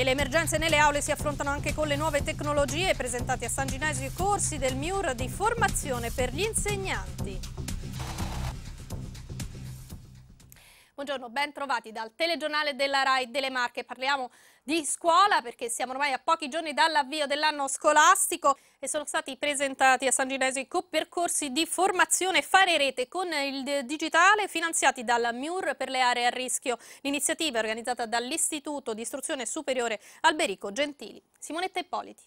E le emergenze nelle aule si affrontano anche con le nuove tecnologie presentate a San Ginesio i corsi del MIUR di formazione per gli insegnanti. Buongiorno, ben trovati dal telegiornale della RAI delle Marche. Parliamo di scuola perché siamo ormai a pochi giorni dall'avvio dell'anno scolastico e sono stati presentati a San Ginesio Ginesico percorsi di formazione fare rete con il digitale finanziati dalla MIUR per le aree a rischio. L'iniziativa è organizzata dall'Istituto di Istruzione Superiore Alberico Gentili. Simonetta Ippoliti.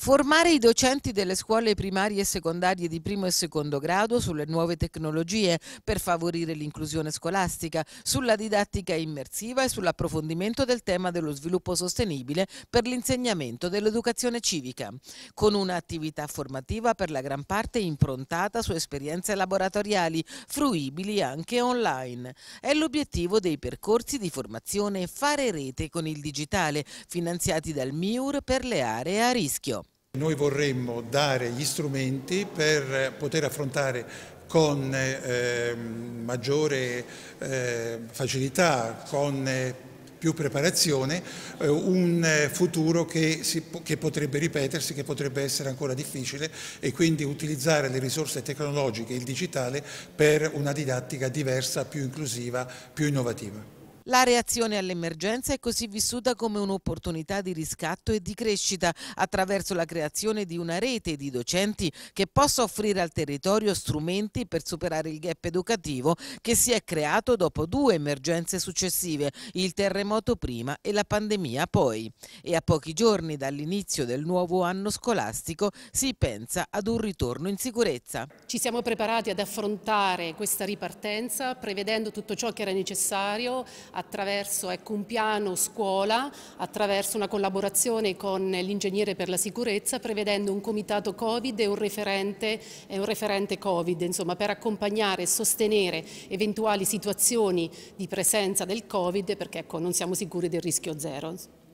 Formare i docenti delle scuole primarie e secondarie di primo e secondo grado sulle nuove tecnologie per favorire l'inclusione scolastica, sulla didattica immersiva e sull'approfondimento del tema dello sviluppo sostenibile per l'insegnamento dell'educazione civica, con un'attività formativa per la gran parte improntata su esperienze laboratoriali, fruibili anche online. È l'obiettivo dei percorsi di formazione Fare Rete con il Digitale, finanziati dal MIUR per le aree a rischio. Noi vorremmo dare gli strumenti per poter affrontare con eh, maggiore eh, facilità, con più preparazione, eh, un futuro che, si, che, potrebbe ripetersi, che potrebbe essere ancora difficile e quindi utilizzare le risorse tecnologiche, e il digitale, per una didattica diversa, più inclusiva, più innovativa. La reazione all'emergenza è così vissuta come un'opportunità di riscatto e di crescita attraverso la creazione di una rete di docenti che possa offrire al territorio strumenti per superare il gap educativo che si è creato dopo due emergenze successive, il terremoto prima e la pandemia poi. E a pochi giorni dall'inizio del nuovo anno scolastico si pensa ad un ritorno in sicurezza. Ci siamo preparati ad affrontare questa ripartenza prevedendo tutto ciò che era necessario attraverso ecco, un piano scuola, attraverso una collaborazione con l'ingegnere per la sicurezza, prevedendo un comitato Covid e un referente, un referente Covid, insomma, per accompagnare e sostenere eventuali situazioni di presenza del Covid, perché ecco, non siamo sicuri del rischio zero.